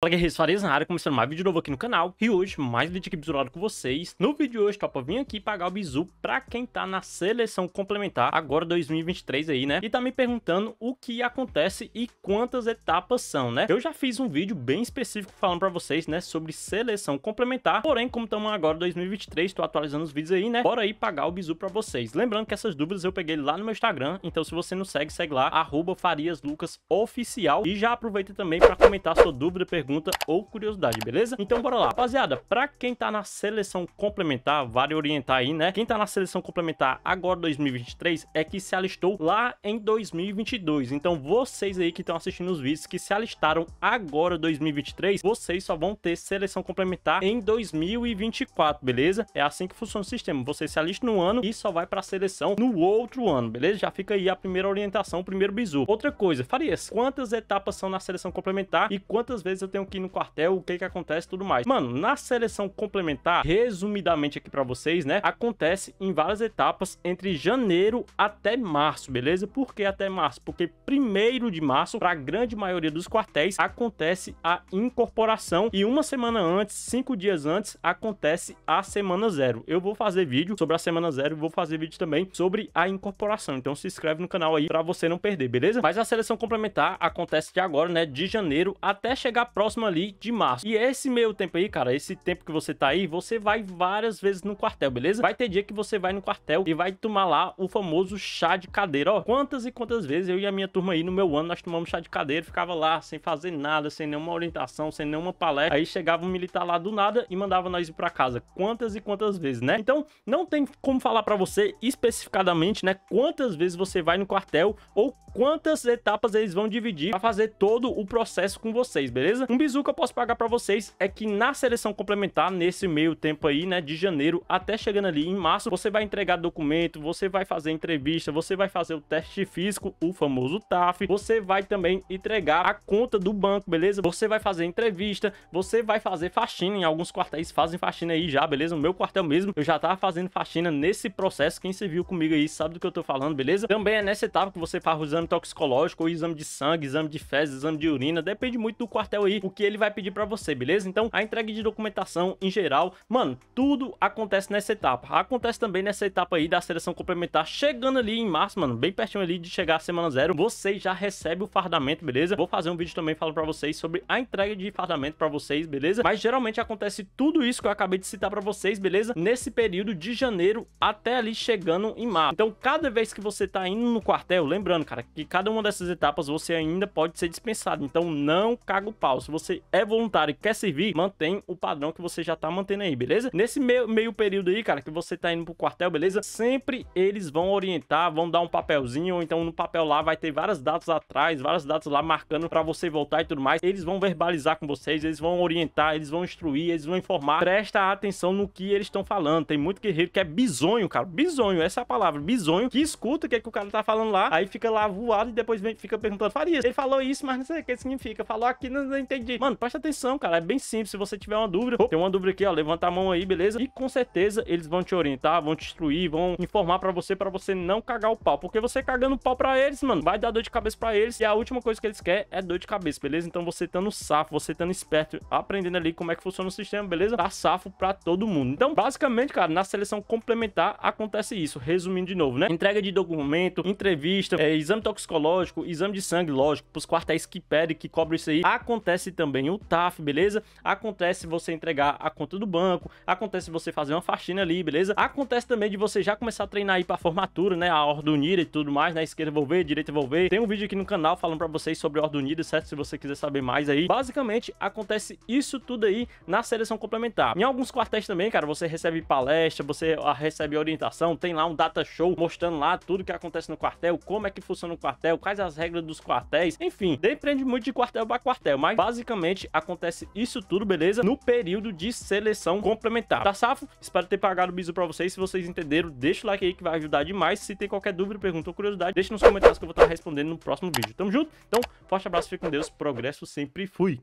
Fala guerreiros, Farias na área, começando mais vídeo novo aqui no canal E hoje, mais vídeo aqui bizurado com vocês No vídeo de hoje, topa, vim aqui pagar o bizu pra quem tá na seleção complementar Agora 2023 aí, né? E tá me perguntando o que acontece e quantas etapas são, né? Eu já fiz um vídeo bem específico falando pra vocês, né? Sobre seleção complementar Porém, como estamos agora 2023, tô atualizando os vídeos aí, né? Bora aí pagar o bizu pra vocês Lembrando que essas dúvidas eu peguei lá no meu Instagram Então se você não segue, segue lá, arroba FariasLucasOficial E já aproveita também pra comentar sua dúvida, pergunta pergunta ou curiosidade, beleza? Então bora lá. Rapaziada, pra quem tá na seleção complementar, vale orientar aí, né? Quem tá na seleção complementar agora 2023 é que se alistou lá em 2022. Então vocês aí que estão assistindo os vídeos que se alistaram agora 2023, vocês só vão ter seleção complementar em 2024, beleza? É assim que funciona o sistema. Você se alista no ano e só vai pra seleção no outro ano, beleza? Já fica aí a primeira orientação, o primeiro bizu. Outra coisa, Farias, quantas etapas são na seleção complementar e quantas vezes eu tenho tenho que ir no quartel, o que que acontece e tudo mais. Mano, na seleção complementar, resumidamente aqui pra vocês, né, acontece em várias etapas entre janeiro até março, beleza? Por que até março? Porque primeiro de março, pra grande maioria dos quartéis, acontece a incorporação e uma semana antes, cinco dias antes, acontece a semana zero. Eu vou fazer vídeo sobre a semana zero e vou fazer vídeo também sobre a incorporação. Então se inscreve no canal aí pra você não perder, beleza? Mas a seleção complementar acontece de agora, né, de janeiro até chegar próximo próximo ali de março. E esse meio tempo aí, cara, esse tempo que você tá aí, você vai várias vezes no quartel, beleza? Vai ter dia que você vai no quartel e vai tomar lá o famoso chá de cadeira, ó. Quantas e quantas vezes eu e a minha turma aí no meu ano, nós tomamos chá de cadeira, ficava lá sem fazer nada, sem nenhuma orientação, sem nenhuma palestra. Aí chegava um militar lá do nada e mandava nós ir pra casa. Quantas e quantas vezes, né? Então, não tem como falar pra você especificadamente, né, quantas vezes você vai no quartel ou quantas etapas eles vão dividir pra fazer todo o processo com vocês, beleza? Um bizu que eu posso pagar para vocês é que na seleção complementar, nesse meio tempo aí, né, de janeiro até chegando ali em março, você vai entregar documento, você vai fazer entrevista, você vai fazer o teste físico, o famoso TAF, você vai também entregar a conta do banco, beleza? Você vai fazer entrevista, você vai fazer faxina, em alguns quartéis fazem faxina aí já, beleza? No meu quartel mesmo, eu já tava fazendo faxina nesse processo, quem se viu comigo aí sabe do que eu tô falando, beleza? Também é nessa etapa que você faz o exame toxicológico, ou exame de sangue, exame de fezes, exame de urina, depende muito do quartel aí, o que ele vai pedir para você, beleza? Então, a entrega de documentação em geral, mano, tudo acontece nessa etapa. Acontece também nessa etapa aí da seleção complementar, chegando ali em março, mano, bem pertinho ali de chegar a semana zero, você já recebe o fardamento, beleza? Vou fazer um vídeo também falando para vocês sobre a entrega de fardamento para vocês, beleza? Mas geralmente acontece tudo isso que eu acabei de citar para vocês, beleza? Nesse período de janeiro até ali chegando em março. Então, cada vez que você tá indo no quartel, lembrando, cara, que cada uma dessas etapas você ainda pode ser dispensado. Então, não caga o pau. Se você você é voluntário e quer servir, mantém o padrão que você já tá mantendo aí, beleza? Nesse meio, meio período aí, cara, que você tá indo pro quartel, beleza? Sempre eles vão orientar, vão dar um papelzinho, ou então no papel lá vai ter várias datas atrás, várias datas lá marcando para você voltar e tudo mais. Eles vão verbalizar com vocês, eles vão orientar, eles vão instruir, eles vão informar. Presta atenção no que eles estão falando. Tem muito guerreiro que é bizonho, cara. Bizonho, essa é a palavra, bizonho, que escuta o que, é que o cara tá falando lá, aí fica lá voado e depois vem, fica perguntando, Farias, ele falou isso, mas não sei o que significa. Falou aqui, não, não entendi de, mano, presta atenção, cara, é bem simples. Se você tiver uma dúvida, oh. tem uma dúvida aqui, ó, levanta a mão aí, beleza? E com certeza eles vão te orientar, vão te instruir, vão informar para você, para você não cagar o pau. Porque você cagando o pau para eles, mano, vai dar dor de cabeça para eles. E a última coisa que eles querem é dor de cabeça, beleza? Então você estando safo, você estando esperto, aprendendo ali como é que funciona o sistema, beleza? Tá safo pra todo mundo. Então, basicamente, cara, na seleção complementar acontece isso. Resumindo de novo, né? Entrega de documento, entrevista, é, exame toxicológico, exame de sangue, lógico, pros quartéis que pedem, que cobrem isso aí. Acontece também o TAF, beleza? Acontece você entregar a conta do banco, acontece você fazer uma faxina ali, beleza? Acontece também de você já começar a treinar aí para formatura, né? A ordem unida e tudo mais, né? Esquerda envolver, direita envolver. Tem um vídeo aqui no canal falando para vocês sobre ordem unida, certo? Se você quiser saber mais aí. Basicamente, acontece isso tudo aí na seleção complementar. Em alguns quartéis também, cara, você recebe palestra, você ah, recebe orientação, tem lá um data show mostrando lá tudo que acontece no quartel, como é que funciona o quartel, quais as regras dos quartéis, enfim, depende muito de quartel para quartel, mas basicamente basicamente acontece isso tudo, beleza? No período de seleção complementar. Tá safo? Espero ter pagado o bizu pra vocês. Se vocês entenderam, deixa o like aí que vai ajudar demais. Se tem qualquer dúvida, pergunta ou curiosidade, deixa nos comentários que eu vou estar respondendo no próximo vídeo. Tamo junto? Então, forte abraço, fique com Deus, progresso sempre fui.